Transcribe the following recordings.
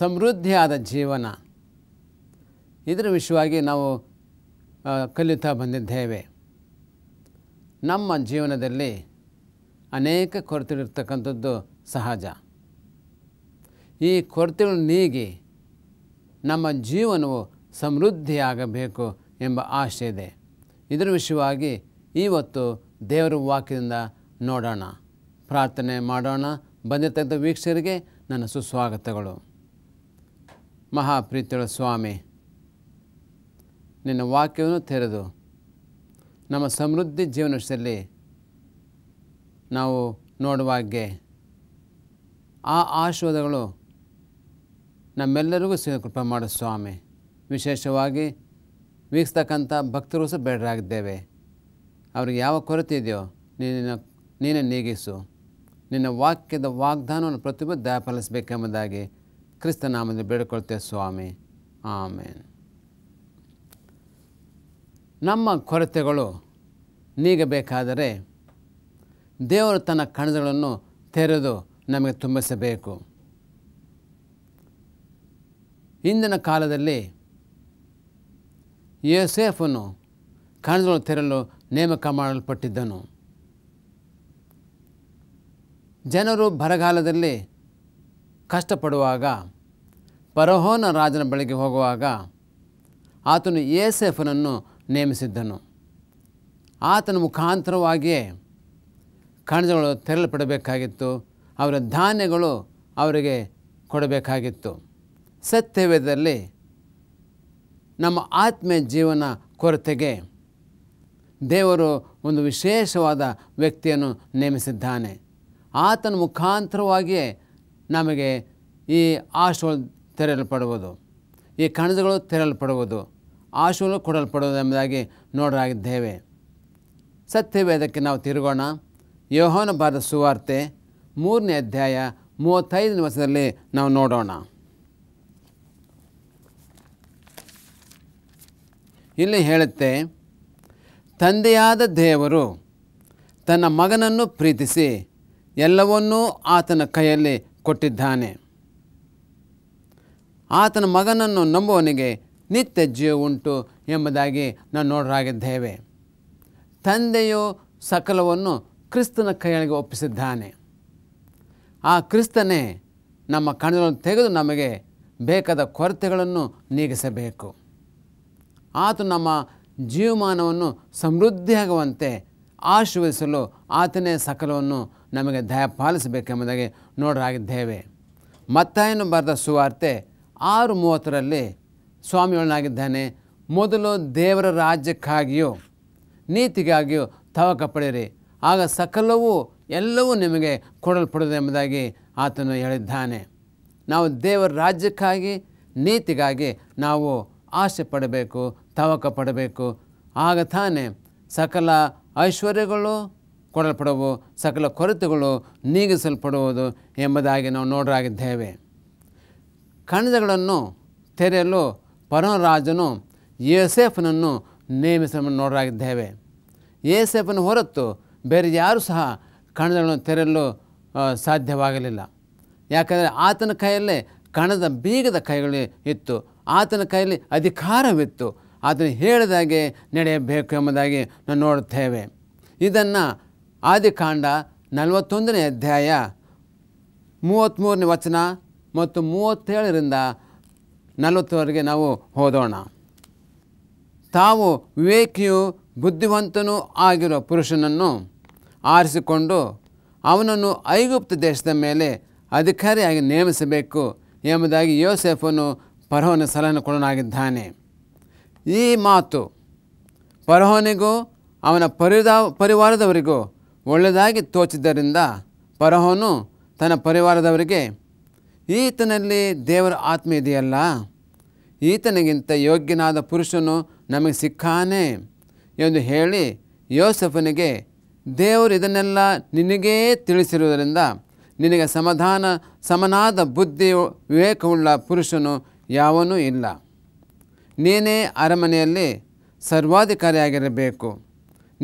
ಸಮೃದ್ಧಿಯಾದ ಜೀವನ ಇದರ ವಿಷಯವಾಗಿ ನಾವು ಕಲಿತಾ ಬಂದಿದ್ದೇವೆ ನಮ್ಮ ಜೀವನದಲ್ಲಿ ಅನೇಕ ಕೊರತೆಗಳಿರ್ತಕ್ಕಂಥದ್ದು ಸಹಜ ಈ ಕೊರತೆಗಳು ನೀಗಿ ನಮ್ಮ ಜೀವನವು ಸಮೃದ್ಧಿಯಾಗಬೇಕು ಎಂಬ ಆಶೆ ಇದೆ ಇದರ ವಿಷಯವಾಗಿ ಇವತ್ತು ದೇವರ ವಾಕ್ಯದಿಂದ ನೋಡೋಣ ಪ್ರಾರ್ಥನೆ ಮಾಡೋಣ ಬಂದಿರತಕ್ಕಂಥ ವೀಕ್ಷಕರಿಗೆ ನನ್ನ ಸುಸ್ವಾಗತಗಳು ಮಹಾಪ್ರೀತಿಯ ಸ್ವಾಮಿ ನಿನ್ನ ವಾಕ್ಯವನ್ನು ತೆರೆದು ನಮ್ಮ ಸಮೃದ್ಧಿ ಜೀವನದಲ್ಲಿ ನಾವು ನೋಡುವಾಗೆ ಆ ಆಶೀರ್ವಾದಗಳು ನಮ್ಮೆಲ್ಲರಿಗೂ ಸಿಗ ಕೃಪೆ ಸ್ವಾಮಿ ವಿಶೇಷವಾಗಿ ವೀಕ್ಷತಕ್ಕಂಥ ಭಕ್ತರು ಸಹ ಬೇಡರಾಗಿದ್ದೇವೆ ಅವ್ರಿಗೆ ಯಾವ ಕೊರತೆ ಇದೆಯೋ ನೀನು ನೀನೇ ನೀಗಿಸು ನಿನ್ನ ವಾಕ್ಯದ ವಾಗ್ದಾನವನ್ನು ಪ್ರತಿಭೆ ದಯಪಾಲಿಸಬೇಕೆಂಬುದಾಗಿ ಕ್ರಿಸ್ತನಾಮದಲ್ಲಿ ಬೇಡಿಕೊಳ್ತೇವೆ ಸ್ವಾಮಿ ಆಮೇನ್ ನಮ್ಮ ಕೊರತೆಗಳು ನೀಗಬೇಕಾದರೆ ದೇವರು ತನ್ನ ಕಣಜಗಳನ್ನು ತೆರೆದು ನಮಗೆ ತುಂಬಿಸಬೇಕು ಇಂದಿನ ಕಾಲದಲ್ಲಿ ಯೋಸೇಫನು ಕಣಜಗಳನ್ನು ತೆರಲು ನೇಮಕ ಮಾಡಲ್ಪಟ್ಟಿದ್ದನು ಜನರು ಬರಗಾಲದಲ್ಲಿ ಕಷ್ಟಪಡುವಾಗ ಪರಹೋನ ರಾಜನ ಬಳಿಗೆ ಹೋಗುವಾಗ ಆತನು ಏಸೆಫನನ್ನು ನೇಮಿಸಿದ್ದನು ಆತನ ಮುಖಾಂತರವಾಗಿಯೇ ಖಣಜಗಳು ತೆರಳಪಡಬೇಕಾಗಿತ್ತು ಅವರ ಧಾನ್ಯಗಳು ಅವರಿಗೆ ಕೊಡಬೇಕಾಗಿತ್ತು ಸತ್ಯವೇದದಲ್ಲಿ ನಮ್ಮ ಆತ್ಮೀಯ ಜೀವನ ಕೊರತೆಗೆ ದೇವರು ಒಂದು ವಿಶೇಷವಾದ ವ್ಯಕ್ತಿಯನ್ನು ನೇಮಿಸಿದ್ದಾನೆ ಆತನ ಮುಖಾಂತರವಾಗಿಯೇ ನಮಗೆ ಈ ಆಶುಗಳು ತೆರೆಯಲ್ಪಡುವುದು ಈ ಕಣಜಗಳು ತೆರೆಯಲ್ಪಡುವುದು ಆಶುಗಳು ಕೊಡಲ್ಪಡುವುದು ಎಂಬುದಾಗಿ ನೋಡಲಾಗಿದ್ದೇವೆ ಸತ್ಯವೇದಕ್ಕೆ ನಾವು ತಿರುಗೋಣ ಯೋಹಾನ ಬಾರದ ಸುವಾರ್ತೆ ಮೂರನೇ ಅಧ್ಯಾಯ ಮೂವತ್ತೈದು ನಿಮಿಷದಲ್ಲಿ ನಾವು ನೋಡೋಣ ಇಲ್ಲಿ ಹೇಳುತ್ತೆ ತಂದೆಯಾದ ದೇವರು ತನ್ನ ಮಗನನ್ನು ಪ್ರೀತಿಸಿ ಎಲ್ಲವನ್ನೂ ಆತನ ಕೈಯಲ್ಲಿ ಕೊಟ್ಟಿದ್ದಾನೆ ಆತನ ಮಗನನ್ನು ನಂಬುವವನಿಗೆ ನಿತ್ಯ ಜೀವ ಉಂಟು ಎಂಬುದಾಗಿ ನಾವು ನೋಡರಾಗಿದ್ದೇವೆ ತಂದೆಯು ಸಕಲವನ್ನು ಕ್ರಿಸ್ತನ ಕೈಯೊಳಗೆ ಒಪ್ಪಿಸಿದ್ದಾನೆ ಆ ಕ್ರಿಸ್ತನೇ ನಮ್ಮ ಕಣ್ಣುಗಳನ್ನು ತೆಗೆದು ನಮಗೆ ಬೇಕಾದ ಕೊರತೆಗಳನ್ನು ನೀಗಿಸಬೇಕು ಆತ ನಮ್ಮ ಜೀವಮಾನವನ್ನು ಸಮೃದ್ಧಿಯಾಗುವಂತೆ ಆಶೀರ್ವದಿಸಲು ಆತನೇ ಸಕಲವನ್ನು ನಮಗೆ ದಯ ಪಾಲಿಸಬೇಕೆಂಬುದಾಗಿ ನೋಡಲಾಗಿದ್ದೇವೆ ಮತ್ತಾಯನ್ನು ಬರೆದ ಸುವಾರ್ತೆ ಆರು ಮೂವತ್ತರಲ್ಲಿ ಸ್ವಾಮಿಗಳನ್ನಾಗಿದ್ದಾನೆ ಮೊದಲು ದೇವರ ರಾಜ್ಯಕ್ಕಾಗಿಯೂ ನೀತಿಗಾಗಿಯೂ ತವಕ ಪಡೆಯಿರಿ ಆಗ ಸಕಲವೂ ಎಲ್ಲವೂ ನಿಮಗೆ ಕೊಡಲ್ಪಡೋದು ಎಂಬುದಾಗಿ ಆತನು ಹೇಳಿದ್ದಾನೆ ನಾವು ದೇವರ ರಾಜ್ಯಕ್ಕಾಗಿ ನೀತಿಗಾಗಿ ನಾವು ಆಸೆ ಪಡಬೇಕು ತವಕ ಪಡಬೇಕು ಆಗ ತಾನೇ ಸಕಲ ಐಶ್ವರ್ಯಗಳು ಕೊಡಲ್ಪಡುವು ಸಕಲ ಕೊರತೆಗಳು ನೀಗಿಸಲ್ಪಡುವುದು ಎಂಬುದಾಗಿ ನಾವು ನೋಡಲಾಗಿದ್ದೇವೆ ಖಂಡಗಳನ್ನು ತೆರೆಯಲು ಪರಮರಾಜನು ಯೇಸೇಫನನ್ನು ನೇಮಿಸಲು ನೋಡಲಾಗಿದ್ದೇವೆ ಯೇಸೆಫನ ಹೊರತು ಬೇರೆ ಯಾರೂ ಸಹ ಕಣದಗಳನ್ನು ತೆರೆಯಲು ಸಾಧ್ಯವಾಗಲಿಲ್ಲ ಯಾಕಂದರೆ ಆತನ ಕೈಯಲ್ಲೇ ಕಣದ ಬೀಗದ ಕೈಗಳು ಇತ್ತು ಆತನ ಕೈಯಲ್ಲಿ ಅಧಿಕಾರವಿತ್ತು ಆತನು ಹೇಳಿದಾಗೆ ನಡೆಯಬೇಕು ಎಂಬುದಾಗಿ ನಾವು ನೋಡುತ್ತೇವೆ ಇದನ್ನು ಆದಿಕಾಂಡ ನಲವತ್ತೊಂದನೇ ಅಧ್ಯಾಯ ಮೂವತ್ತ್ಮೂರನೇ ವಚನ ಮತ್ತು ಮೂವತ್ತೇಳರಿಂದ ನಲವತ್ತರವರೆಗೆ ನಾವು ಓದೋಣ ತಾವು ವಿವೇಕಿಯು ಬುದ್ಧಿವಂತನೂ ಆಗಿರೋ ಪುರುಷನನ್ನು ಆರಿಸಿಕೊಂಡು ಅವನನ್ನು ಐಗುಪ್ತ ದೇಶದ ಮೇಲೆ ಅಧಿಕಾರಿಯಾಗಿ ನೇಮಿಸಬೇಕು ಎಂಬುದಾಗಿ ಯೋಸೆಫನು ಪರಹೋನ ಕೊಡನಾಗಿದ್ದಾನೆ ಈ ಮಾತು ಪರಹೋನಿಗೂ ಅವನ ಪರಿದ ಪರಿವಾರದವರಿಗೂ ಒಳ್ಳೆಯದಾಗಿ ತೋಚಿದ್ದರಿಂದ ಪರಹೋನು ತನ್ನ ಪರಿವಾರದವರಿಗೆ ಈತನಲ್ಲಿ ದೇವರ ಆತ್ಮ ಇದೆಯಲ್ಲ ಈತನಿಗಿಂತ ಯೋಗ್ಯನಾದ ಪುರುಷನು ನಮಗೆ ಸಿಕ್ಕಾನೆ ಎಂದು ಹೇಳಿ ಯೋಸಫನಿಗೆ ದೇವರು ಇದನ್ನೆಲ್ಲ ನಿನಗೇ ತಿಳಿಸಿರುವುದರಿಂದ ನಿನಗೆ ಸಮಾಧಾನ ಸಮನಾದ ಬುದ್ಧಿ ವಿವೇಕವುಳ್ಳ ಪುರುಷನು ಯಾವನೂ ಇಲ್ಲ ನೀನೇ ಅರಮನೆಯಲ್ಲಿ ಸರ್ವಾಧಿಕಾರಿಯಾಗಿರಬೇಕು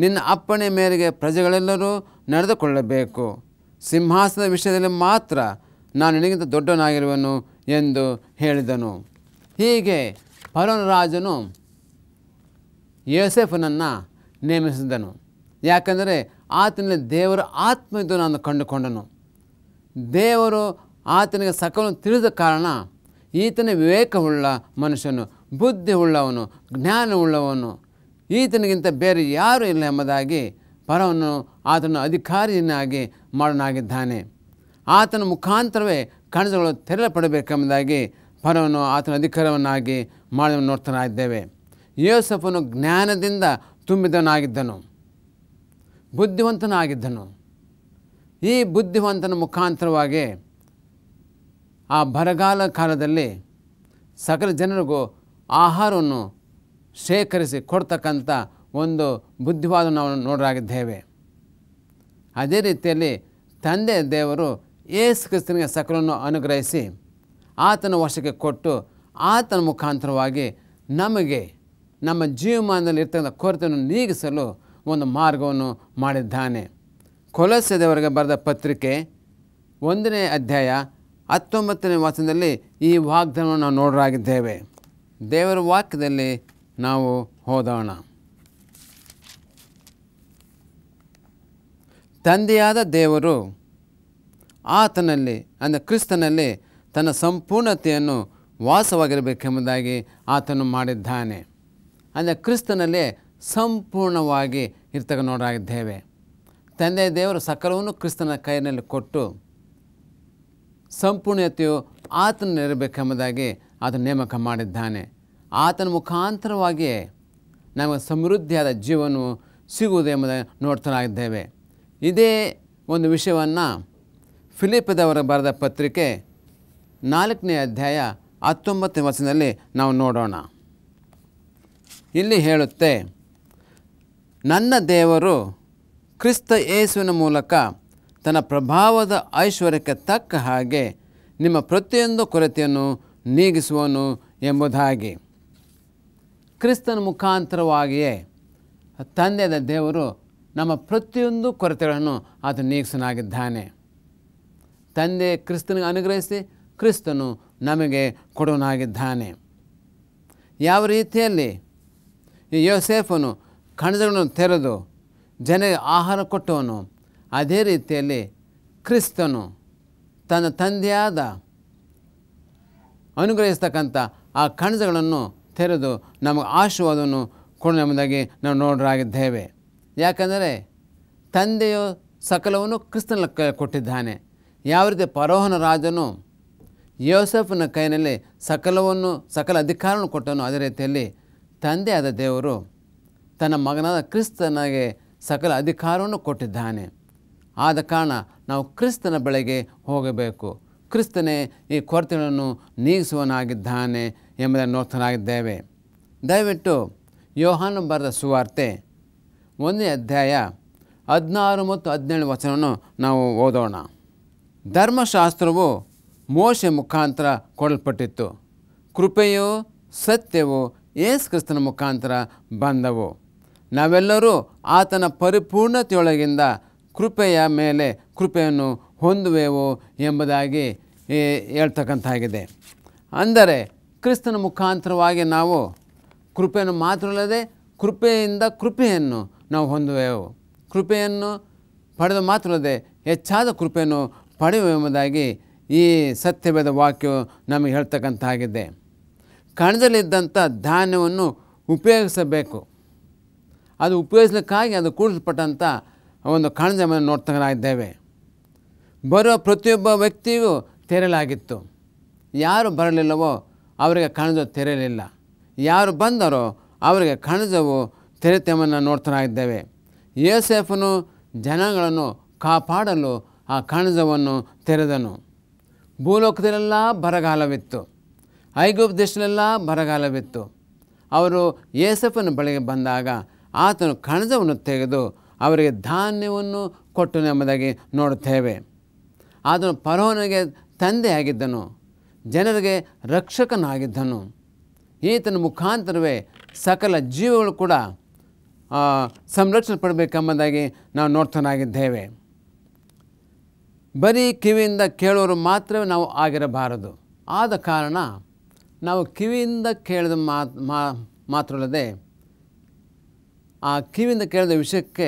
ನಿನ್ನ ಅಪ್ಪಣೆ ಮೇರೆಗೆ ಪ್ರಜೆಗಳೆಲ್ಲರೂ ನಡೆದುಕೊಳ್ಳಬೇಕು ಸಿಂಹಾಸನದ ವಿಷಯದಲ್ಲಿ ಮಾತ್ರ ನಾನು ನಿನಗಿಂತ ದೊಡ್ಡವನಾಗಿರುವನು ಎಂದು ಹೇಳಿದನು ಹೀಗೆ ಫರೋನ್ ರಾಜನು ಯೋಸೆಫನನ್ನು ನೇಮಿಸಿದನು ಯಾಕೆಂದರೆ ಆತನಲ್ಲಿ ದೇವರ ಆತ್ಮ ಇದ್ದು ನಾನು ಕಂಡುಕೊಂಡನು ದೇವರು ಆತನಿಗೆ ಸಕಲನ್ನು ತಿಳಿದ ಕಾರಣ ಈತನ ವಿವೇಕವುಳ್ಳ ಮನುಷ್ಯನು ಬುದ್ಧಿ ಉಳ್ಳವನು ಜ್ಞಾನವುಳ್ಳವನು ಈತನಿಗಿಂತ ಬೇರೆ ಯಾರೂ ಇಲ್ಲ ಎಂಬುದಾಗಿ ಪರವನ್ನು ಆತನು ಅಧಿಕಾರಿಯನ್ನಾಗಿ ಮಾಡನಾಗಿದ್ದಾನೆ ಆತನ ಮುಖಾಂತರವೇ ಕಣಜಗಳು ತೆರಳಪಡಬೇಕೆಂಬುದಾಗಿ ಪರವನ್ನು ಆತನ ಅಧಿಕಾರವನ್ನಾಗಿ ಮಾಡಲು ನೋಡ್ತಾ ಇದ್ದೇವೆ ಯೋಸಫನು ಜ್ಞಾನದಿಂದ ತುಂಬಿದವನಾಗಿದ್ದನು ಬುದ್ಧಿವಂತನಾಗಿದ್ದನು ಈ ಬುದ್ಧಿವಂತನ ಮುಖಾಂತರವಾಗಿ ಆ ಬರಗಾಲ ಕಾಲದಲ್ಲಿ ಸಕಲ ಜನರಿಗೂ ಆಹಾರವನ್ನು ಶೇಖರಿಸಿ ಕೊಡ್ತಕ್ಕಂಥ ಒಂದು ಬುದ್ಧಿವಾದ ನಾವು ನೋಡಲಾಗಿದ್ದೇವೆ ಅದೇ ರೀತಿಯಲ್ಲಿ ತಂದೆ ದೇವರು ಏಸು ಕ್ರಿಸ್ತನಿಗೆ ಸಕಲನ್ನು ಅನುಗ್ರಹಿಸಿ ಆತನ ವಶಕ್ಕೆ ಕೊಟ್ಟು ಆತನ ಮುಖಾಂತರವಾಗಿ ನಮಗೆ ನಮ್ಮ ಜೀವಮಾನದಲ್ಲಿ ಇರ್ತಕ್ಕಂಥ ಕೊರತೆಯನ್ನು ನೀಗಿಸಲು ಒಂದು ಮಾರ್ಗವನ್ನು ಮಾಡಿದ್ದಾನೆ ದೇವರಿಗೆ ಬರೆದ ಪತ್ರಿಕೆ ಒಂದನೇ ಅಧ್ಯಾಯ ಹತ್ತೊಂಬತ್ತನೇ ವಾಸನದಲ್ಲಿ ಈ ವಾಗ್ದಾನವನ್ನು ನಾವು ನೋಡಲಾಗಿದ್ದೇವೆ ದೇವರ ವಾಕ್ಯದಲ್ಲಿ ನಾವು ಹೋದೋಣ ತಂದೆಯಾದ ದೇವರು ಆತನಲ್ಲಿ ಅಂದರೆ ಕ್ರಿಸ್ತನಲ್ಲಿ ತನ್ನ ಸಂಪೂರ್ಣತೆಯನ್ನು ವಾಸವಾಗಿರಬೇಕೆಂಬುದಾಗಿ ಆತನು ಮಾಡಿದ್ದಾನೆ ಅಂದರೆ ಕ್ರಿಸ್ತನಲ್ಲಿ ಸಂಪೂರ್ಣವಾಗಿ ಇರ್ತಕ್ಕ ನೋಡಾಗಿದ್ದೇವೆ ತಂದೆ ದೇವರು ಸಕಲವನ್ನು ಕ್ರಿಸ್ತನ ಕೈನಲ್ಲಿ ಕೊಟ್ಟು ಸಂಪೂರ್ಣತೆಯು ಆತನಲ್ಲಿರಬೇಕೆಂಬುದಾಗಿ ಆತನು ನೇಮಕ ಮಾಡಿದ್ದಾನೆ ಆತನ ಮುಖಾಂತರವಾಗಿ ನಮಗೆ ಸಮೃದ್ಧಿಯಾದ ಜೀವನವು ಸಿಗುವುದು ಎಂಬುದನ್ನು ನೋಡ್ತಾ ಇದ್ದೇವೆ ಇದೇ ಒಂದು ವಿಷಯವನ್ನು ಫಿಲಿಪದವರು ಬರೆದ ಪತ್ರಿಕೆ ನಾಲ್ಕನೇ ಅಧ್ಯಾಯ ಹತ್ತೊಂಬತ್ತನೇ ವರ್ಷದಲ್ಲಿ ನಾವು ನೋಡೋಣ ಇಲ್ಲಿ ಹೇಳುತ್ತೆ ನನ್ನ ದೇವರು ಕ್ರಿಸ್ತ ಯೇಸುವಿನ ಮೂಲಕ ತನ್ನ ಪ್ರಭಾವದ ಐಶ್ವರ್ಯಕ್ಕೆ ತಕ್ಕ ಹಾಗೆ ನಿಮ್ಮ ಪ್ರತಿಯೊಂದು ಕೊರತೆಯನ್ನು ನೀಗಿಸುವನು ಎಂಬುದಾಗಿ ಕ್ರಿಸ್ತನ ಮುಖಾಂತರವಾಗಿಯೇ ತಂದೆಯಾದ ದೇವರು ನಮ್ಮ ಪ್ರತಿಯೊಂದು ಕೊರತೆಗಳನ್ನು ಆತ ನೀಗಿಸನಾಗಿದ್ದಾನೆ ತಂದೆ ಕ್ರಿಸ್ತನಿಗೆ ಅನುಗ್ರಹಿಸಿ ಕ್ರಿಸ್ತನು ನಮಗೆ ಕೊಡುವನಾಗಿದ್ದಾನೆ ಯಾವ ರೀತಿಯಲ್ಲಿ ಈ ಯೋಸೇಫನು ಕಣಜಗಳನ್ನು ತೆರೆದು ಜನರಿಗೆ ಆಹಾರ ಕೊಟ್ಟವನು ಅದೇ ರೀತಿಯಲ್ಲಿ ಕ್ರಿಸ್ತನು ತನ್ನ ತಂದೆಯಾದ ಅನುಗ್ರಹಿಸ್ತಕ್ಕಂಥ ಆ ಕಣಜಗಳನ್ನು ತೆರೆದು ನಮಗೆ ಆಶೀರ್ವಾದವನ್ನು ಕೊಡು ಎಂಬುದಾಗಿ ನಾವು ನೋಡ್ರಾಗಿದ್ದೇವೆ ಯಾಕಂದರೆ ತಂದೆಯು ಸಕಲವನ್ನು ಕ್ರಿಸ್ತನ ಕೊಟ್ಟಿದ್ದಾನೆ ಯಾವ ರೀತಿ ಪರೋಹನ ರಾಜನು ಯೋಸಫನ ಕೈನಲ್ಲಿ ಸಕಲವನ್ನು ಸಕಲ ಅಧಿಕಾರವನ್ನು ಕೊಟ್ಟನು ಅದೇ ರೀತಿಯಲ್ಲಿ ತಂದೆಯಾದ ದೇವರು ತನ್ನ ಮಗನಾದ ಕ್ರಿಸ್ತನಿಗೆ ಸಕಲ ಅಧಿಕಾರವನ್ನು ಕೊಟ್ಟಿದ್ದಾನೆ ಆದ ಕಾರಣ ನಾವು ಕ್ರಿಸ್ತನ ಬಳಿಗೆ ಹೋಗಬೇಕು ಕ್ರಿಸ್ತನೇ ಈ ಕೊರತೆಗಳನ್ನು ನೀಗಿಸುವನಾಗಿದ್ದಾನೆ ಎಂಬುದನ್ನು ನೋಡ್ತನಾಗಿದ್ದೇವೆ ದಯವಿಟ್ಟು ಯೋಹಾನು ಬರೆದ ಸುವಾರ್ತೆ ಒಂದನೇ ಅಧ್ಯಾಯ ಹದಿನಾರು ಮತ್ತು ಹದಿನೇಳು ವಚನವನ್ನು ನಾವು ಓದೋಣ ಧರ್ಮಶಾಸ್ತ್ರವು ಮೋಶೆ ಮುಖಾಂತರ ಕೊಡಲ್ಪಟ್ಟಿತ್ತು ಕೃಪೆಯು ಸತ್ಯವು ಯೇಸುಕ್ರಿಸ್ತನ ಕ್ರಿಸ್ತನ ಮುಖಾಂತರ ಬಂದವು ನಾವೆಲ್ಲರೂ ಆತನ ಪರಿಪೂರ್ಣತೆಯೊಳಗಿಂದ ಕೃಪೆಯ ಮೇಲೆ ಕೃಪೆಯನ್ನು ಹೊಂದುವೆವು ಎಂಬುದಾಗಿ ಹೇಳ್ತಕ್ಕಂತಾಗಿದೆ ಅಂದರೆ ಕ್ರಿಸ್ತನ ಮುಖಾಂತರವಾಗಿ ನಾವು ಕೃಪೆಯನ್ನು ಮಾತ್ರವಲ್ಲದೆ ಕೃಪೆಯಿಂದ ಕೃಪೆಯನ್ನು ನಾವು ಹೊಂದುವೆವು ಕೃಪೆಯನ್ನು ಪಡೆದ ಮಾತ್ರವಲ್ಲದೆ ಹೆಚ್ಚಾದ ಕೃಪೆಯನ್ನು ಪಡೆಯುವೆಂಬುದಾಗಿ ಈ ಸತ್ಯವೇದ ವಾಕ್ಯವು ನಮಗೆ ಹೇಳ್ತಕ್ಕಂಥಾಗಿದೆ ಕಣದಲ್ಲಿದ್ದಂಥ ಧಾನ್ಯವನ್ನು ಉಪಯೋಗಿಸಬೇಕು ಅದು ಉಪಯೋಗಿಸಲಿಕ್ಕಾಗಿ ಅದು ಕೂಡಿಸಲ್ಪಟ್ಟಂಥ ಒಂದು ಕಣಜ ಮೇಲೆ ನೋಡ್ತಕ್ಕಾಗಿದ್ದೇವೆ ಬರುವ ಪ್ರತಿಯೊಬ್ಬ ವ್ಯಕ್ತಿಗೂ ತೆರಲಾಗಿತ್ತು ಯಾರು ಬರಲಿಲ್ಲವೋ ಅವರಿಗೆ ಕಣಜ ತೆರೆಯಲಿಲ್ಲ ಯಾರು ಬಂದರೋ ಅವರಿಗೆ ಕಣಜವು ತೆರೆತೆಮನ್ನು ನೋಡ್ತಾ ಇದ್ದೇವೆ ಜನಗಳನ್ನು ಕಾಪಾಡಲು ಆ ಕಣಜವನ್ನು ತೆರೆದನು ಭೂಲೋಕದಲ್ಲೆಲ್ಲ ಬರಗಾಲವಿತ್ತು ಐಗುಪ್ ದೇಶದಲ್ಲೆಲ್ಲ ಬರಗಾಲವಿತ್ತು ಅವರು ಯೇಸಫನ ಬಳಿಗೆ ಬಂದಾಗ ಆತನು ಕಣಜವನ್ನು ತೆಗೆದು ಅವರಿಗೆ ಧಾನ್ಯವನ್ನು ಕೊಟ್ಟನು ಎಂಬುದಾಗಿ ನೋಡುತ್ತೇವೆ ಆತನು ಪರೋನಿಗೆ ತಂದೆಯಾಗಿದ್ದನು ಜನರಿಗೆ ರಕ್ಷಕನಾಗಿದ್ದನು ಈತನ ಮುಖಾಂತರವೇ ಸಕಲ ಜೀವಗಳು ಕೂಡ ಪಡಬೇಕೆಂಬುದಾಗಿ ನಾವು ನೋಡ್ತಾನಾಗಿದ್ದೇವೆ ಬರೀ ಕಿವಿಯಿಂದ ಕೇಳೋರು ಮಾತ್ರವೇ ನಾವು ಆಗಿರಬಾರದು ಆದ ಕಾರಣ ನಾವು ಕಿವಿಯಿಂದ ಕೇಳಿದ ಮಾತು ಮಾತ್ರಲ್ಲದೆ ಆ ಕಿವಿಯಿಂದ ಕೇಳಿದ ವಿಷಯಕ್ಕೆ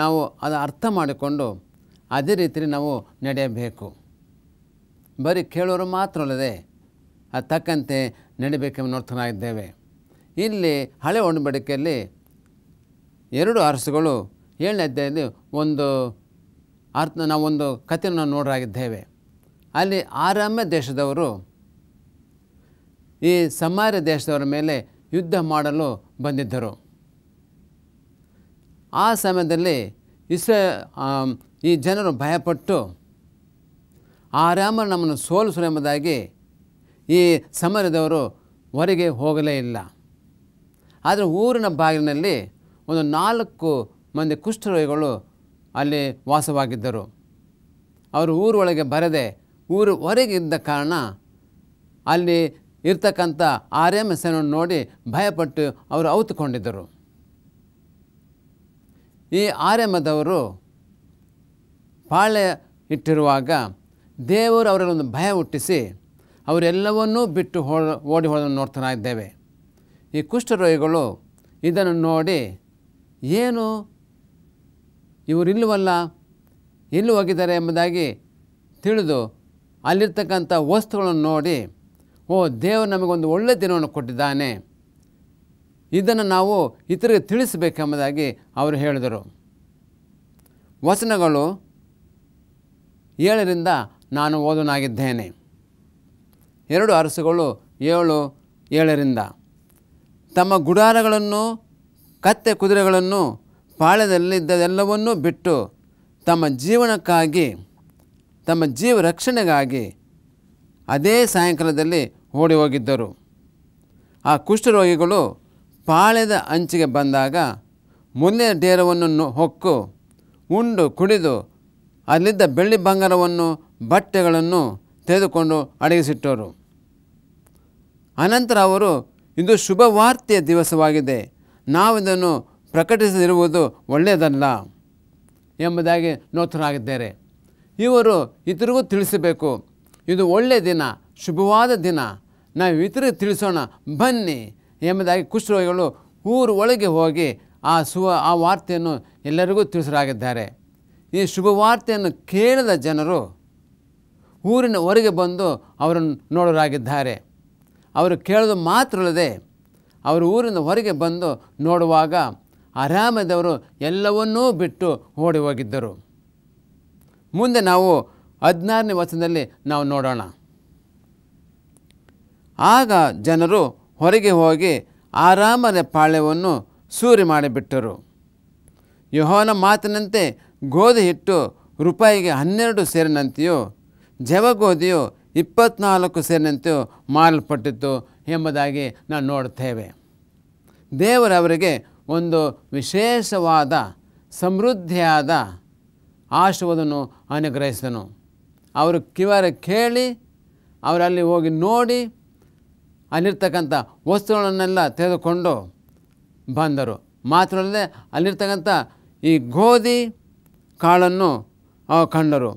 ನಾವು ಅದು ಅರ್ಥ ಮಾಡಿಕೊಂಡು ಅದೇ ರೀತಿಯಲ್ಲಿ ನಾವು ನಡೆಯಬೇಕು ಬರೀ ಕೇಳೋರು ಮಾತ್ರ ಅಲ್ಲದೆ ಅದು ತಕ್ಕಂತೆ ನಡಿಬೇಕೆಂಬ ನೋಡ್ತಾನಾಗಿದ್ದೇವೆ ಇಲ್ಲಿ ಹಳೆ ಒಣಬೇಡಿಕೆಯಲ್ಲಿ ಎರಡು ಅರಸುಗಳು ಏಳನೇ ಅಧ್ಯಾಯದಲ್ಲಿ ಒಂದು ಅರ್ಥ ನಾವೊಂದು ಕಥೆಯನ್ನು ನೋಡರಾಗಿದ್ದೇವೆ ಅಲ್ಲಿ ಆರಾಮ್ಯ ದೇಶದವರು ಈ ಸಮಾರ್ಯ ದೇಶದವರ ಮೇಲೆ ಯುದ್ಧ ಮಾಡಲು ಬಂದಿದ್ದರು ಆ ಸಮಯದಲ್ಲಿ ಇಸ್ರೇ ಈ ಜನರು ಭಯಪಟ್ಟು ಆ ನಮ್ಮನ್ನು ಸೋಲಿಸರು ಎಂಬುದಾಗಿ ಈ ಸಮರದವರು ಹೊರಗೆ ಹೋಗಲೇ ಇಲ್ಲ ಆದರೆ ಊರಿನ ಬಾಗಿಲಿನಲ್ಲಿ ಒಂದು ನಾಲ್ಕು ಮಂದಿ ಕುಷ್ಠರೋಗಿಗಳು ಅಲ್ಲಿ ವಾಸವಾಗಿದ್ದರು ಅವರು ಊರೊಳಗೆ ಬರದೆ ಊರು ಹೊರಗಿದ್ದ ಕಾರಣ ಅಲ್ಲಿ ಇರ್ತಕ್ಕಂಥ ಆರ್ ನೋಡಿ ಭಯಪಟ್ಟು ಅವರು ಅವುತುಕೊಂಡಿದ್ದರು ಈ ಆರ್ಯಮದವರು ಪಾಳೆ ಇಟ್ಟಿರುವಾಗ ದೇವರು ಅವರಲ್ಲೊಂದು ಭಯ ಹುಟ್ಟಿಸಿ ಅವರೆಲ್ಲವನ್ನೂ ಬಿಟ್ಟು ಹೋ ಓಡಿ ಹೋದನ್ನು ನೋಡ್ತಾ ಇದ್ದೇವೆ ಈ ಕುಷ್ಠರೋಗಿಗಳು ಇದನ್ನು ನೋಡಿ ಏನು ಇವರಿಲ್ಲವಲ್ಲ ಎಲ್ಲಿ ಹೋಗಿದ್ದಾರೆ ಎಂಬುದಾಗಿ ತಿಳಿದು ಅಲ್ಲಿರ್ತಕ್ಕಂಥ ವಸ್ತುಗಳನ್ನು ನೋಡಿ ಓ ದೇವರು ನಮಗೊಂದು ಒಳ್ಳೆಯ ದಿನವನ್ನು ಕೊಟ್ಟಿದ್ದಾನೆ ಇದನ್ನು ನಾವು ಇತರಿಗೆ ತಿಳಿಸಬೇಕೆಂಬುದಾಗಿ ಅವರು ಹೇಳಿದರು ವಚನಗಳು ಏಳರಿಂದ ನಾನು ಓದನಾಗಿದ್ದೇನೆ ಎರಡು ಅರಸುಗಳು ಏಳು ಏಳರಿಂದ ತಮ್ಮ ಗುಡಾರಗಳನ್ನು ಕತ್ತೆ ಕುದುರೆಗಳನ್ನು ಪಾಳ್ಯದಲ್ಲಿದ್ದದೆಲ್ಲವನ್ನೂ ಬಿಟ್ಟು ತಮ್ಮ ಜೀವನಕ್ಕಾಗಿ ತಮ್ಮ ಜೀವ ರಕ್ಷಣೆಗಾಗಿ ಅದೇ ಸಾಯಂಕಾಲದಲ್ಲಿ ಓಡಿ ಹೋಗಿದ್ದರು ಆ ಕುಷ್ಠರೋಗಿಗಳು ಪಾಳ್ಯದ ಅಂಚಿಗೆ ಬಂದಾಗ ಮುಂದಿನ ಡೇರವನ್ನು ಹೊಕ್ಕು ಉಂಡು ಕುಡಿದು ಅಲ್ಲಿದ್ದ ಬೆಳ್ಳಿ ಬಂಗಾರವನ್ನು ಬಟ್ಟೆಗಳನ್ನು ತೆಗೆದುಕೊಂಡು ಅಡಗಿಸಿಟ್ಟರು ಅನಂತರ ಅವರು ಇದು ಶುಭವಾರ್ತೆಯ ದಿವಸವಾಗಿದೆ ನಾವಿದನ್ನು ಪ್ರಕಟಿಸದಿರುವುದು ಒಳ್ಳೆಯದಲ್ಲ ಎಂಬುದಾಗಿ ನೋತರಾಗಿದ್ದಾರೆ ಇವರು ಇತರಿಗೂ ತಿಳಿಸಬೇಕು ಇದು ಒಳ್ಳೆಯ ದಿನ ಶುಭವಾದ ದಿನ ನಾವು ಇತರಿಗೆ ತಿಳಿಸೋಣ ಬನ್ನಿ ಎಂಬುದಾಗಿ ಕುಷ್ಠರೋಗಿಗಳು ಊರು ಒಳಗೆ ಹೋಗಿ ಆ ಸುವ ಆ ವಾರ್ತೆಯನ್ನು ಎಲ್ಲರಿಗೂ ತಿಳಿಸಲಾಗಿದ್ದಾರೆ ಈ ಶುಭವಾರ್ತೆಯನ್ನು ಕೇಳಿದ ಜನರು ಊರಿನ ಹೊರಗೆ ಬಂದು ಅವರನ್ನು ನೋಡೋರಾಗಿದ್ದಾರೆ ಅವರು ಕೇಳೋದು ಅಲ್ಲದೆ ಅವರು ಊರಿನ ಹೊರಗೆ ಬಂದು ನೋಡುವಾಗ ಆರಾಮದವರು ಎಲ್ಲವನ್ನೂ ಬಿಟ್ಟು ಓಡಿ ಹೋಗಿದ್ದರು ಮುಂದೆ ನಾವು ಹದಿನಾರನೇ ವಚನದಲ್ಲಿ ನಾವು ನೋಡೋಣ ಆಗ ಜನರು ಹೊರಗೆ ಹೋಗಿ ಆರಾಮದ ಪಾಳ್ಯವನ್ನು ಸೂರಿ ಮಾಡಿಬಿಟ್ಟರು ಯಹೋನ ಮಾತಿನಂತೆ ಗೋಧಿ ಹಿಟ್ಟು ರೂಪಾಯಿಗೆ ಹನ್ನೆರಡು ಸೇರಿನಂತೆಯೂ ಜವಗೋಧಿಯು ಇಪ್ಪತ್ನಾಲ್ಕು ಸೇರಿನಂತೂ ಮಾರಲ್ಪಟ್ಟಿತ್ತು ಎಂಬುದಾಗಿ ನಾವು ನೋಡ್ತೇವೆ ದೇವರವರಿಗೆ ಒಂದು ವಿಶೇಷವಾದ ಸಮೃದ್ಧಿಯಾದ ಆಶುವುದನ್ನು ಅನುಗ್ರಹಿಸಿದನು ಅವರು ಕಿವರ ಕೇಳಿ ಅವರಲ್ಲಿ ಹೋಗಿ ನೋಡಿ ಅಲ್ಲಿರ್ತಕ್ಕಂಥ ವಸ್ತುಗಳನ್ನೆಲ್ಲ ತೆಗೆದುಕೊಂಡು ಬಂದರು ಮಾತ್ರವಲ್ಲದೆ ಅಲ್ಲಿರ್ತಕ್ಕಂಥ ಈ ಗೋಧಿ ಕಾಳನ್ನು ಕಂಡರು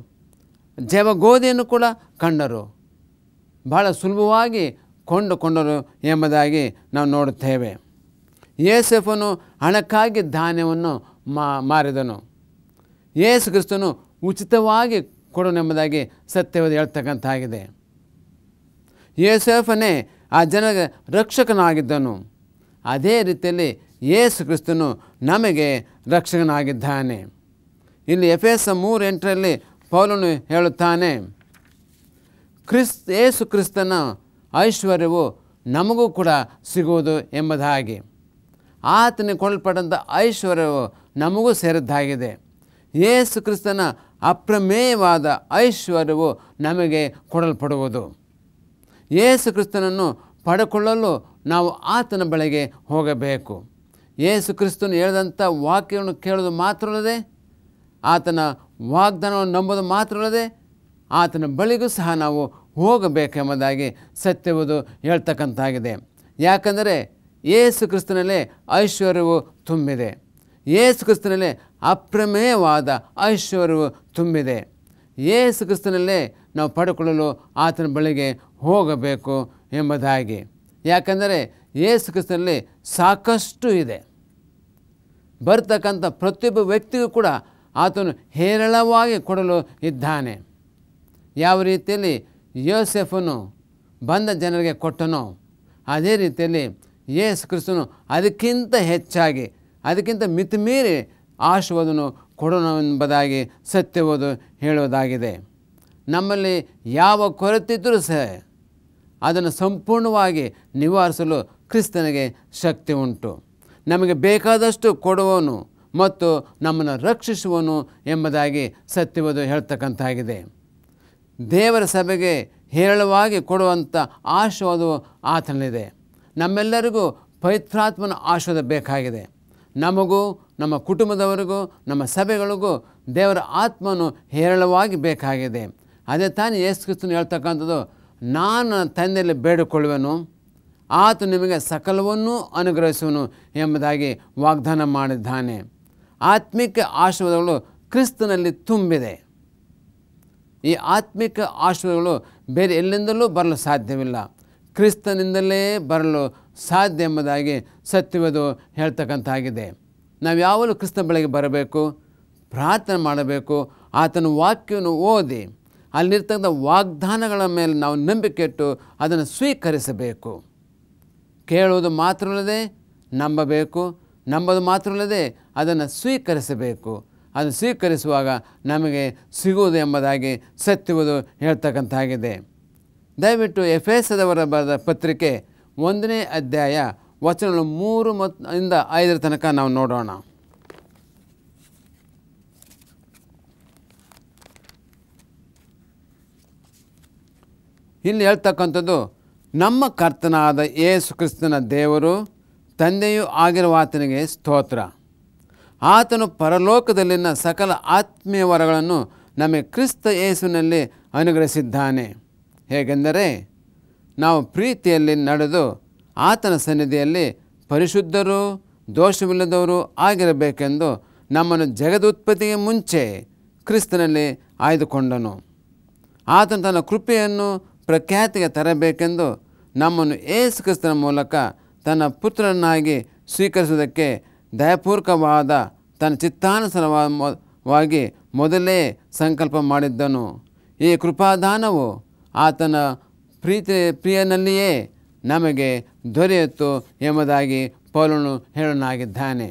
ಜವಗೋಧಿಯನ್ನು ಕೂಡ ಕಂಡರು ಬಹಳ ಸುಲಭವಾಗಿ ಕೊಂಡುಕೊಂಡರು ಎಂಬುದಾಗಿ ನಾವು ನೋಡುತ್ತೇವೆ ಯೇಸಫನು ಹಣಕ್ಕಾಗಿ ಧಾನ್ಯವನ್ನು ಮಾರಿದನು ಯೇಸು ಕ್ರಿಸ್ತನು ಉಚಿತವಾಗಿ ಕೊಡೋನೆಂಬುದಾಗಿ ಸತ್ಯವಾದ ಹೇಳ್ತಕ್ಕಂತಾಗಿದೆ ಯೇಸಫನೇ ಆ ಜನ ರಕ್ಷಕನಾಗಿದ್ದನು ಅದೇ ರೀತಿಯಲ್ಲಿ ಯೇಸು ಕ್ರಿಸ್ತನು ನಮಗೆ ರಕ್ಷಕನಾಗಿದ್ದಾನೆ ಇಲ್ಲಿ ಎಫ್ ಎಸ್ ಮೂರು ಎಂಟರಲ್ಲಿ ಪೌಲನು ಹೇಳುತ್ತಾನೆ ಕ್ರಿಸ್ ಏಸು ಕ್ರಿಸ್ತನ ಐಶ್ವರ್ಯವು ನಮಗೂ ಕೂಡ ಸಿಗುವುದು ಎಂಬುದಾಗಿ ಆತನ ಕೊಡಲ್ಪಟ್ಟಂಥ ಐಶ್ವರ್ಯವು ನಮಗೂ ಸೇರಿದ್ದಾಗಿದೆ ಏಸು ಕ್ರಿಸ್ತನ ಅಪ್ರಮೇಯವಾದ ಐಶ್ವರ್ಯವು ನಮಗೆ ಕೊಡಲ್ಪಡುವುದು ಯೇಸು ಕ್ರಿಸ್ತನನ್ನು ಪಡೆಕೊಳ್ಳಲು ನಾವು ಆತನ ಬಳಿಗೆ ಹೋಗಬೇಕು ಯೇಸು ಕ್ರಿಸ್ತನು ಹೇಳಿದಂಥ ವಾಕ್ಯವನ್ನು ಕೇಳೋದು ಮಾತ್ರವಲ್ಲದೆ ಆತನ ವಾಗ್ದಾನವನ್ನು ನಂಬುದು ಮಾತ್ರವಲ್ಲದೆ ಆತನ ಬಳಿಗೂ ಸಹ ನಾವು ಹೋಗಬೇಕೆಂಬುದಾಗಿ ಸತ್ಯವುದು ಹೇಳ್ತಕ್ಕಂತಾಗಿದೆ ಯಾಕಂದರೆ ಏಸು ಕ್ರಿಸ್ತನಲ್ಲೇ ಐಶ್ವರ್ಯವು ತುಂಬಿದೆ ಏಸು ಕ್ರಿಸ್ತನಲ್ಲೇ ಅಪ್ರಮೇಯವಾದ ಐಶ್ವರ್ಯವು ತುಂಬಿದೆ ಯೇಸು ಕ್ರಿಸ್ತನಲ್ಲೇ ನಾವು ಪಡ್ಕೊಳ್ಳಲು ಆತನ ಬಳಿಗೆ ಹೋಗಬೇಕು ಎಂಬುದಾಗಿ ಯಾಕಂದರೆ ಯೇಸು ಕ್ರಿಸ್ತನಲ್ಲಿ ಸಾಕಷ್ಟು ಇದೆ ಬರ್ತಕ್ಕಂಥ ಪ್ರತಿಯೊಬ್ಬ ವ್ಯಕ್ತಿಗೂ ಕೂಡ ಆತನು ಹೇರಳವಾಗಿ ಕೊಡಲು ಇದ್ದಾನೆ ಯಾವ ರೀತಿಯಲ್ಲಿ ಯೋಸೆಫನು ಬಂದ ಜನರಿಗೆ ಕೊಟ್ಟನೋ ಅದೇ ರೀತಿಯಲ್ಲಿ ಯೇಸು ಕ್ರಿಸ್ತನು ಅದಕ್ಕಿಂತ ಹೆಚ್ಚಾಗಿ ಅದಕ್ಕಿಂತ ಮಿತಿಮೀರಿ ಕೊಡೋಣ ಕೊಡೋಣವೆಂಬುದಾಗಿ ಸತ್ಯವುದು ಹೇಳುವುದಾಗಿದೆ ನಮ್ಮಲ್ಲಿ ಯಾವ ಕೊರತಿದ್ದರೂ ಸಹ ಅದನ್ನು ಸಂಪೂರ್ಣವಾಗಿ ನಿವಾರಿಸಲು ಕ್ರಿಸ್ತನಿಗೆ ಶಕ್ತಿ ಉಂಟು ನಮಗೆ ಬೇಕಾದಷ್ಟು ಕೊಡುವನು ಮತ್ತು ನಮ್ಮನ್ನು ರಕ್ಷಿಸುವನು ಎಂಬುದಾಗಿ ಸತ್ಯವದು ಹೇಳ್ತಕ್ಕಂಥಾಗಿದೆ ದೇವರ ಸಭೆಗೆ ಹೇರಳವಾಗಿ ಕೊಡುವಂಥ ಆಶೀರ್ವಾದವು ಆತನಲ್ಲಿದೆ ನಮ್ಮೆಲ್ಲರಿಗೂ ಪವಿತ್ರಾತ್ಮನ ಆಶೀರ್ವಾದ ಬೇಕಾಗಿದೆ ನಮಗೂ ನಮ್ಮ ಕುಟುಂಬದವರಿಗೂ ನಮ್ಮ ಸಭೆಗಳಿಗೂ ದೇವರ ಆತ್ಮನು ಹೇರಳವಾಗಿ ಬೇಕಾಗಿದೆ ಅದೇ ತಾನೇ ಯೇಸು ಕ್ರಿಸ್ತನು ಹೇಳ್ತಕ್ಕಂಥದ್ದು ನಾನು ನನ್ನ ತಂದೆಯಲ್ಲಿ ಬೇಡಿಕೊಳ್ಳುವೆನು ಆತ ನಿಮಗೆ ಸಕಲವನ್ನೂ ಅನುಗ್ರಹಿಸುವನು ಎಂಬುದಾಗಿ ವಾಗ್ದಾನ ಮಾಡಿದ್ದಾನೆ ಆತ್ಮಿಕ ಆಶೀರ್ವಾದಗಳು ಕ್ರಿಸ್ತನಲ್ಲಿ ತುಂಬಿದೆ ಈ ಆತ್ಮಿಕ ಆಶೀರ್ವಾದಗಳು ಬೇರೆ ಎಲ್ಲಿಂದಲೂ ಬರಲು ಸಾಧ್ಯವಿಲ್ಲ ಕ್ರಿಸ್ತನಿಂದಲೇ ಬರಲು ಸಾಧ್ಯ ಎಂಬುದಾಗಿ ಸತ್ಯವದು ಹೇಳ್ತಕ್ಕಂಥಾಗಿದೆ ನಾವು ಯಾವಾಗಲೂ ಕ್ರಿಸ್ತನ ಬಳಿಗೆ ಬರಬೇಕು ಪ್ರಾರ್ಥನೆ ಮಾಡಬೇಕು ಆತನ ವಾಕ್ಯವನ್ನು ಓದಿ ಅಲ್ಲಿರ್ತಕ್ಕಂಥ ವಾಗ್ದಾನಗಳ ಮೇಲೆ ನಾವು ನಂಬಿಕೆ ಇಟ್ಟು ಅದನ್ನು ಸ್ವೀಕರಿಸಬೇಕು ಕೇಳುವುದು ಮಾತ್ರವಲ್ಲದೆ ನಂಬಬೇಕು ಮಾತ್ರ ಮಾತ್ರವಲ್ಲದೆ ಅದನ್ನು ಸ್ವೀಕರಿಸಬೇಕು ಅದನ್ನು ಸ್ವೀಕರಿಸುವಾಗ ನಮಗೆ ಸಿಗುವುದು ಎಂಬುದಾಗಿ ಸತ್ಯವುದು ಹೇಳ್ತಕ್ಕಂಥಾಗಿದೆ ದಯವಿಟ್ಟು ಎಫ್ ಅದವರ ಬರೆದ ಪತ್ರಿಕೆ ಒಂದನೇ ಅಧ್ಯಾಯ ವಚನಗಳು ಮೂರು ಮತ್ತಿಂದ ಇಂದ ಐದರ ತನಕ ನಾವು ನೋಡೋಣ ಇಲ್ಲಿ ಹೇಳ್ತಕ್ಕಂಥದ್ದು ನಮ್ಮ ಕರ್ತನಾದ ಯೇಸು ಕ್ರಿಸ್ತನ ದೇವರು ತಂದೆಯೂ ಆಗಿರುವ ಆತನಿಗೆ ಸ್ತೋತ್ರ ಆತನು ಪರಲೋಕದಲ್ಲಿನ ಸಕಲ ಆತ್ಮೀಯ ವರಗಳನ್ನು ನಮಗೆ ಕ್ರಿಸ್ತ ಏಸುವಿನಲ್ಲಿ ಅನುಗ್ರಹಿಸಿದ್ದಾನೆ ಹೇಗೆಂದರೆ ನಾವು ಪ್ರೀತಿಯಲ್ಲಿ ನಡೆದು ಆತನ ಸನ್ನಿಧಿಯಲ್ಲಿ ಪರಿಶುದ್ಧರು ದೋಷವಿಲ್ಲದವರು ಆಗಿರಬೇಕೆಂದು ನಮ್ಮನ್ನು ಜಗದುತ್ಪತ್ತಿಗೆ ಮುಂಚೆ ಕ್ರಿಸ್ತನಲ್ಲಿ ಆಯ್ದುಕೊಂಡನು ಆತನು ತನ್ನ ಕೃಪೆಯನ್ನು ಪ್ರಖ್ಯಾತಿಗೆ ತರಬೇಕೆಂದು ನಮ್ಮನ್ನು ಏಸು ಕ್ರಿಸ್ತನ ಮೂಲಕ ತನ್ನ ಪುತ್ರನನ್ನಾಗಿ ಸ್ವೀಕರಿಸುವುದಕ್ಕೆ ದಯಪೂರ್ವಕವಾದ ತನ್ನ ಚಿತ್ತಾನುಸರವಾಗಿ ಮೊದಲೇ ಸಂಕಲ್ಪ ಮಾಡಿದ್ದನು ಈ ಕೃಪಾದಾನವು ಆತನ ಪ್ರೀತಿ ಪ್ರಿಯನಲ್ಲಿಯೇ ನಮಗೆ ದೊರೆಯಿತು ಎಂಬುದಾಗಿ ಪೌಲನು ಹೇಳನಾಗಿದ್ದಾನೆ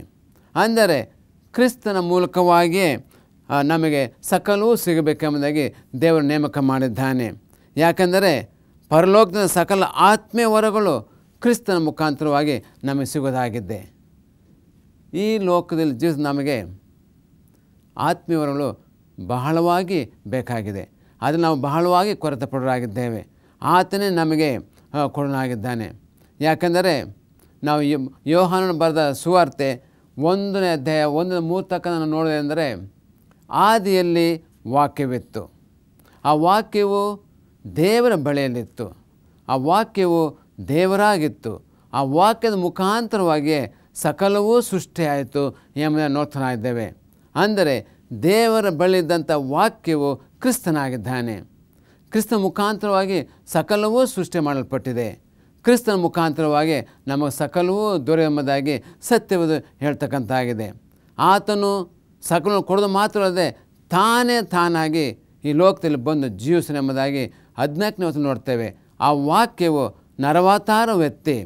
ಅಂದರೆ ಕ್ರಿಸ್ತನ ಮೂಲಕವಾಗಿಯೇ ನಮಗೆ ಸಕಲವೂ ಸಿಗಬೇಕೆಂಬುದಾಗಿ ದೇವರು ನೇಮಕ ಮಾಡಿದ್ದಾನೆ ಯಾಕೆಂದರೆ ಪರಲೋಕದ ಸಕಲ ಆತ್ಮೀಯ ವರಗಳು ಕ್ರಿಸ್ತನ ಮುಖಾಂತರವಾಗಿ ನಮಗೆ ಸಿಗೋದಾಗಿದ್ದೆ ಈ ಲೋಕದಲ್ಲಿ ಜೀವ ನಮಗೆ ಆತ್ಮೀಯವರುಗಳು ಬಹಳವಾಗಿ ಬೇಕಾಗಿದೆ ಅದು ನಾವು ಬಹಳವಾಗಿ ಕೊರತೆ ಪಡೋರಾಗಿದ್ದೇವೆ ಆತನೇ ನಮಗೆ ಕೊಡನಾಗಿದ್ದಾನೆ ಯಾಕೆಂದರೆ ನಾವು ಯೋಹಾನನ ಬರೆದ ಸುವಾರ್ತೆ ಒಂದನೇ ಅಧ್ಯಾಯ ಒಂದನೇ ಮೂರು ನಾನು ನೋಡಿದೆ ಅಂದರೆ ಆದಿಯಲ್ಲಿ ವಾಕ್ಯವಿತ್ತು ಆ ವಾಕ್ಯವು ದೇವರ ಬಳಿಯಲ್ಲಿತ್ತು ಆ ವಾಕ್ಯವು ದೇವರಾಗಿತ್ತು ಆ ವಾಕ್ಯದ ಮುಖಾಂತರವಾಗಿ ಸಕಲವೂ ಸೃಷ್ಟಿಯಾಯಿತು ಎಂಬುದನ್ನು ನೋಡ್ತಾ ಇದ್ದೇವೆ ಅಂದರೆ ದೇವರ ಬಳಿದ್ದಂಥ ವಾಕ್ಯವು ಕ್ರಿಸ್ತನಾಗಿದ್ದಾನೆ ಕ್ರಿಸ್ತನ ಮುಖಾಂತರವಾಗಿ ಸಕಲವೂ ಸೃಷ್ಟಿ ಮಾಡಲ್ಪಟ್ಟಿದೆ ಕ್ರಿಸ್ತನ ಮುಖಾಂತರವಾಗಿ ನಮಗೆ ಸಕಲವೂ ಎಂಬುದಾಗಿ ಸತ್ಯವದು ಹೇಳ್ತಕ್ಕಂಥಾಗಿದೆ ಆತನು ಸಕಲ ಕೊಡೋದು ಮಾತ್ರ ಅಲ್ಲದೆ ತಾನೇ ತಾನಾಗಿ ಈ ಲೋಕದಲ್ಲಿ ಬಂದು ಜೀವಿಸನೆಂಬುದಾಗಿ ಹದಿನಾಲ್ಕನೇ ಹೊತ್ತು ನೋಡ್ತೇವೆ ಆ ವಾಕ್ಯವು ನರವಾತಾರವೆತ್ತೆ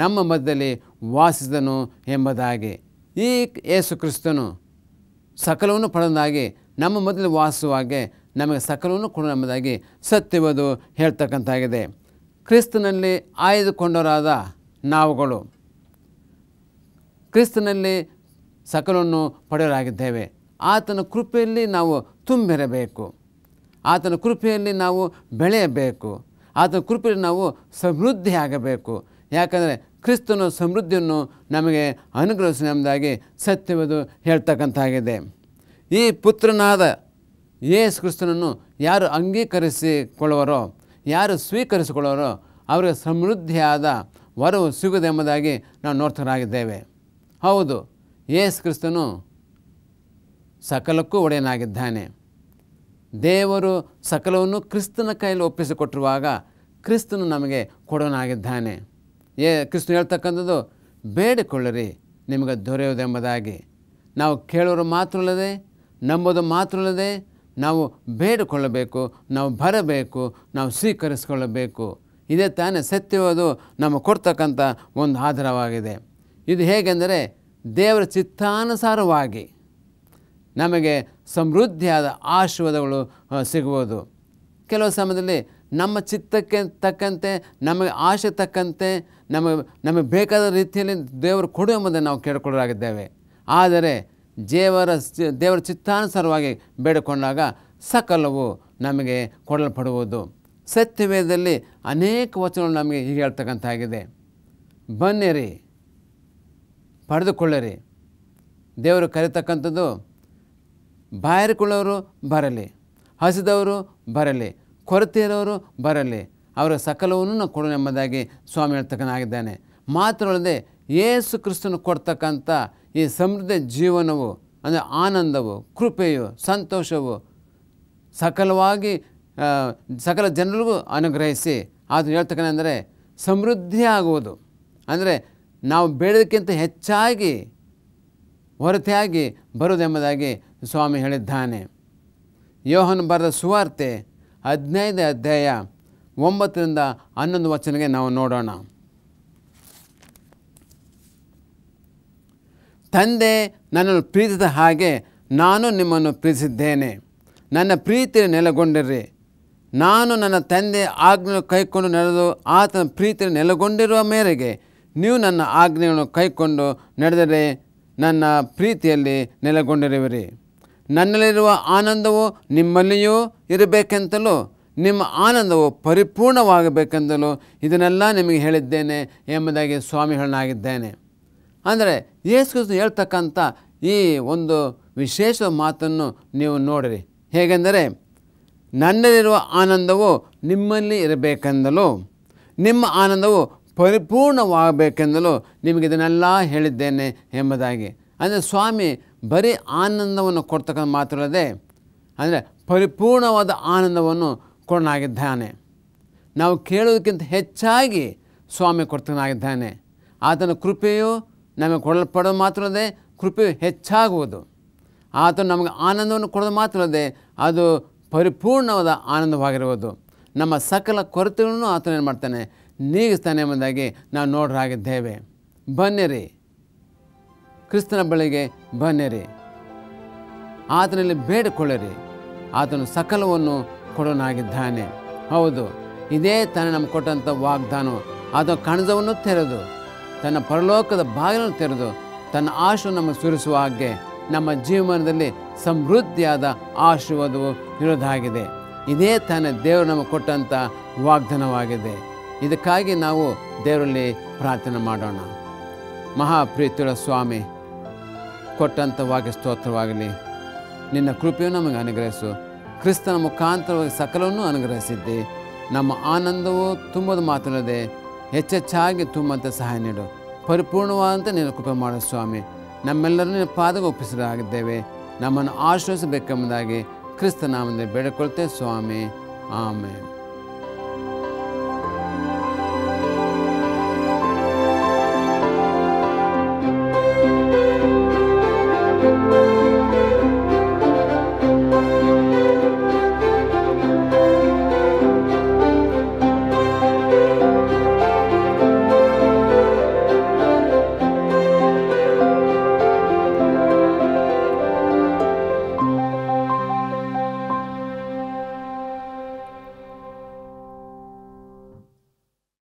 ನಮ್ಮ ಮಧ್ಯದಲ್ಲಿ ವಾಸಿಸಿದನು ಎಂಬುದಾಗಿ ಈ ಯೇಸು ಕ್ರಿಸ್ತನು ಸಕಲವನ್ನು ಪಡೆದಾಗಿ ನಮ್ಮ ಮೊದಲು ವಾಸಿಸುವಾಗೆ ನಮಗೆ ಸಕಲವನ್ನು ಕೊಡೋ ಎಂಬುದಾಗಿ ಸತ್ಯವದು ಹೇಳ್ತಕ್ಕಂಥಾಗಿದೆ ಕ್ರಿಸ್ತನಲ್ಲಿ ಆಯ್ದುಕೊಂಡವರಾದ ನಾವುಗಳು ಕ್ರಿಸ್ತನಲ್ಲಿ ಸಕಲವನ್ನು ಪಡೆಯಲಾಗಿದ್ದೇವೆ ಆತನ ಕೃಪೆಯಲ್ಲಿ ನಾವು ತುಂಬಿರಬೇಕು ಆತನ ಕೃಪೆಯಲ್ಲಿ ನಾವು ಬೆಳೆಯಬೇಕು ಆತನ ಕೃಪೆಯಲ್ಲಿ ನಾವು ಸಮೃದ್ಧಿ ಆಗಬೇಕು ಯಾಕಂದರೆ ಕ್ರಿಸ್ತನು ಸಮೃದ್ಧಿಯನ್ನು ನಮಗೆ ಅನುಗ್ರಹಿಸಿನೆಂಬುದಾಗಿ ಸತ್ಯವದು ಹೇಳ್ತಕ್ಕಂಥಾಗಿದೆ ಈ ಪುತ್ರನಾದ ಯೇಸ್ ಕ್ರಿಸ್ತನನ್ನು ಯಾರು ಅಂಗೀಕರಿಸಿಕೊಳ್ಳುವರೋ ಯಾರು ಸ್ವೀಕರಿಸಿಕೊಳ್ಳುವರೋ ಅವರಿಗೆ ಸಮೃದ್ಧಿಯಾದ ವರವು ಎಂಬುದಾಗಿ ನಾವು ನೋಡ್ತಾರಾಗಿದ್ದೇವೆ ಹೌದು ಯೇಸ್ ಕ್ರಿಸ್ತನು ಸಕಲಕ್ಕೂ ಒಡೆಯನಾಗಿದ್ದಾನೆ ದೇವರು ಸಕಲವನ್ನು ಕ್ರಿಸ್ತನ ಕೈಯಲ್ಲಿ ಒಪ್ಪಿಸಿಕೊಟ್ಟಿರುವಾಗ ಕ್ರಿಸ್ತನು ನಮಗೆ ಕೊಡೋನಾಗಿದ್ದಾನೆ ಏ ಕ್ರಿಸ್ತನು ಹೇಳ್ತಕ್ಕಂಥದ್ದು ಬೇಡಿಕೊಳ್ಳಿರಿ ನಿಮಗೆ ದೊರೆಯುವುದೆಂಬುದಾಗಿ ನಾವು ಕೇಳೋರು ಮಾತ್ರ ಅಲ್ಲದೆ ನಂಬೋದು ಮಾತ್ರ ಅಲ್ಲದೆ ನಾವು ಬೇಡಿಕೊಳ್ಳಬೇಕು ನಾವು ಬರಬೇಕು ನಾವು ಸ್ವೀಕರಿಸಿಕೊಳ್ಳಬೇಕು ಇದೇ ತಾನೇ ಸತ್ಯವಾದು ನಮ್ಮ ಕೊಡ್ತಕ್ಕಂಥ ಒಂದು ಆಧಾರವಾಗಿದೆ ಇದು ಹೇಗೆಂದರೆ ದೇವರ ಚಿತ್ತಾನುಸಾರವಾಗಿ ನಮಗೆ ಸಮೃದ್ಧಿಯಾದ ಆಶೀರ್ವಾದಗಳು ಸಿಗ್ಬೋದು ಕೆಲವು ಸಮಯದಲ್ಲಿ ನಮ್ಮ ಚಿತ್ತಕ್ಕೆ ತಕ್ಕಂತೆ ನಮಗೆ ಆಶೆ ತಕ್ಕಂತೆ ನಮಗೆ ನಮಗೆ ಬೇಕಾದ ರೀತಿಯಲ್ಲಿ ದೇವರು ಕೊಡು ಎಂಬುದನ್ನು ನಾವು ಕೇಳಿಕೊಳ್ಳರಾಗಿದ್ದೇವೆ ಆದರೆ ದೇವರ ದೇವರ ಚಿತ್ತಾನುಸಾರವಾಗಿ ಬೇಡಿಕೊಂಡಾಗ ಸಕಲವು ನಮಗೆ ಕೊಡಲ್ಪಡುವುದು ಸತ್ಯವೇದದಲ್ಲಿ ಅನೇಕ ವಚನಗಳು ನಮಗೆ ಹೀಗೆ ಹೇಳ್ತಕ್ಕಂಥಾಗಿದೆ ಬನ್ನಿರಿ ಪಡೆದುಕೊಳ್ಳಿರಿ ದೇವರು ಕರೀತಕ್ಕಂಥದ್ದು ಬಾಯರ್ಕೊಳ್ಳೋರು ಬರಲಿ ಹಸಿದವರು ಬರಲಿ ಕೊರತೆ ಇರೋರು ಬರಲಿ ಅವರ ಸಕಲವನ್ನು ನಾವು ಎಂಬುದಾಗಿ ಸ್ವಾಮಿ ಹೇಳ್ತಕ್ಕನಾಗಿದ್ದಾನೆ ಮಾತ್ರವಲ್ಲದೆ ಯೇಸು ಕ್ರಿಸ್ತನು ಕೊಡ್ತಕ್ಕಂಥ ಈ ಸಮೃದ್ಧ ಜೀವನವು ಅಂದರೆ ಆನಂದವು ಕೃಪೆಯು ಸಂತೋಷವು ಸಕಲವಾಗಿ ಸಕಲ ಜನರಿಗೂ ಅನುಗ್ರಹಿಸಿ ಅದು ಹೇಳ್ತಕ್ಕಂದರೆ ಸಮೃದ್ಧಿ ಆಗುವುದು ಅಂದರೆ ನಾವು ಬೇಡೋದಕ್ಕಿಂತ ಹೆಚ್ಚಾಗಿ ಹೊರತೆಯಾಗಿ ಬರೋದೆಂಬುದಾಗಿ ಸ್ವಾಮಿ ಹೇಳಿದ್ದಾನೆ ಯೋಹನ್ ಬರೆದ ಸುವಾರ್ತೆ ಹದಿನೈದು ಅಧ್ಯಾಯ ಒಂಬತ್ತರಿಂದ ಹನ್ನೊಂದು ವಚನಗೆ ನಾವು ನೋಡೋಣ ತಂದೆ ನನ್ನನ್ನು ಪ್ರೀತಿದ ಹಾಗೆ ನಾನು ನಿಮ್ಮನ್ನು ಪ್ರೀತಿಸಿದ್ದೇನೆ ನನ್ನ ಪ್ರೀತಿಯಲ್ಲಿ ನೆಲೆಗೊಂಡಿರ್ರಿ ನಾನು ನನ್ನ ತಂದೆ ಆಜ್ಞೆಯನ್ನು ಕೈಕೊಂಡು ನಡೆದು ಆತನ ಪ್ರೀತಿಯಲ್ಲಿ ನೆಲೆಗೊಂಡಿರುವ ಮೇರೆಗೆ ನೀವು ನನ್ನ ಆಜ್ಞೆಯನ್ನು ಕೈಕೊಂಡು ನಡೆದರೆ ನನ್ನ ಪ್ರೀತಿಯಲ್ಲಿ ನೆಲೆಗೊಂಡಿರುವಿರಿ ನನ್ನಲ್ಲಿರುವ ಆನಂದವು ನಿಮ್ಮಲ್ಲಿಯೂ ಇರಬೇಕೆಂತಲೂ ನಿಮ್ಮ ಆನಂದವು ಪರಿಪೂರ್ಣವಾಗಬೇಕೆಂದಲೂ ಇದನ್ನೆಲ್ಲ ನಿಮಗೆ ಹೇಳಿದ್ದೇನೆ ಎಂಬುದಾಗಿ ಸ್ವಾಮಿಗಳನ್ನಾಗಿದ್ದೇನೆ ಅಂದರೆ ಯೇಸು ಕ್ರಿಸ್ತು ಹೇಳ್ತಕ್ಕಂಥ ಈ ಒಂದು ವಿಶೇಷ ಮಾತನ್ನು ನೀವು ನೋಡಿರಿ ಹೇಗೆಂದರೆ ನನ್ನಲ್ಲಿರುವ ಆನಂದವು ನಿಮ್ಮಲ್ಲಿ ಇರಬೇಕೆಂದಲೂ ನಿಮ್ಮ ಆನಂದವು ಪರಿಪೂರ್ಣವಾಗಬೇಕೆಂದಲೂ ನಿಮಗಿದನ್ನೆಲ್ಲ ಹೇಳಿದ್ದೇನೆ ಎಂಬುದಾಗಿ ಅಂದರೆ ಸ್ವಾಮಿ ಬರೀ ಆನಂದವನ್ನು ಕೊಡ್ತಕ್ಕಂಥ ಮಾತ್ರವಲ್ಲದೆ ಅಂದರೆ ಪರಿಪೂರ್ಣವಾದ ಆನಂದವನ್ನು ಕೊಡನಾಗಿದ್ದಾನೆ ನಾವು ಕೇಳೋದಕ್ಕಿಂತ ಹೆಚ್ಚಾಗಿ ಸ್ವಾಮಿ ಕೊಡ್ತಕ್ಕನಾಗಿದ್ದಾನೆ ಆತನ ಕೃಪೆಯು ನಮಗೆ ಕೊಡಲ್ಪಡೋದು ಮಾತ್ರವಲ್ಲದೆ ಕೃಪೆಯು ಹೆಚ್ಚಾಗುವುದು ಆತನು ನಮಗೆ ಆನಂದವನ್ನು ಕೊಡೋದು ಮಾತ್ರವಲ್ಲದೆ ಅದು ಪರಿಪೂರ್ಣವಾದ ಆನಂದವಾಗಿರುವುದು ನಮ್ಮ ಸಕಲ ಕೊರತೆಗಳನ್ನು ಆತನೇನು ಮಾಡ್ತಾನೆ ನೀಗಿಸ್ತಾನೆ ಎಂಬುದಾಗಿ ನಾವು ನೋಡ್ರಾಗಿದ್ದೇವೆ ಬನ್ನಿರಿ ಕ್ರಿಸ್ತನ ಬಳಿಗೆ ಬನ್ನಿರಿ ಆತನಲ್ಲಿ ಬೇಡಿಕೊಳ್ಳಿರಿ ಆತನು ಸಕಲವನ್ನು ಕೊಡೋನಾಗಿದ್ದಾನೆ ಹೌದು ಇದೇ ತಾನೇ ನಮ್ಗೆ ಕೊಟ್ಟಂಥ ವಾಗ್ದಾನ ಅದು ಕಣಜವನ್ನು ತೆರೆದು ತನ್ನ ಪರಲೋಕದ ಬಾಗಿಲನ್ನು ತೆರೆದು ತನ್ನ ಆಶು ನಮ್ಮ ಸುರಿಸುವ ಹಾಗೆ ನಮ್ಮ ಜೀವನದಲ್ಲಿ ಸಮೃದ್ಧಿಯಾದ ಆಶೀರ್ವಾದವು ಇರೋದಾಗಿದೆ ಇದೇ ತಾನೇ ದೇವರು ನಮಗೆ ಕೊಟ್ಟಂಥ ವಾಗ್ದಾನವಾಗಿದೆ ಇದಕ್ಕಾಗಿ ನಾವು ದೇವರಲ್ಲಿ ಪ್ರಾರ್ಥನೆ ಮಾಡೋಣ ಮಹಾಪ್ರೀತಿಯ ಸ್ವಾಮಿ ಕೊಟ್ಟಂಥ ಸ್ತೋತ್ರವಾಗಲಿ ನಿನ್ನ ಕೃಪೆಯು ನಮಗೆ ಅನುಗ್ರಹಿಸು ಕ್ರಿಸ್ತನ ಮುಖಾಂತರವಾಗಿ ಸಕಲವನ್ನು ಅನುಗ್ರಹಿಸಿದ್ದೆ ನಮ್ಮ ಆನಂದವು ತುಂಬದ ಮಾತಲ್ಲದೆ ಹೆಚ್ಚೆಚ್ಚಾಗಿ ತುಂಬಂತೆ ಸಹಾಯ ನೀಡು ಪರಿಪೂರ್ಣವಾದಂತೆ ನಿನ್ನ ಕೃಪೆ ಮಾಡು ಸ್ವಾಮಿ ನಮ್ಮೆಲ್ಲರೂ ನಿನ್ನ ಪಾದಗ ಒಪ್ಪಿಸಲಾಗಿದ್ದೇವೆ ನಮ್ಮನ್ನು ಆಶ್ರಯಿಸಬೇಕೆಂಬುದಾಗಿ ಕ್ರಿಸ್ತನಾಮದಲ್ಲಿ ಬೇಡಿಕೊಳ್ತೇವೆ ಸ್ವಾಮಿ ಆಮೇಲೆ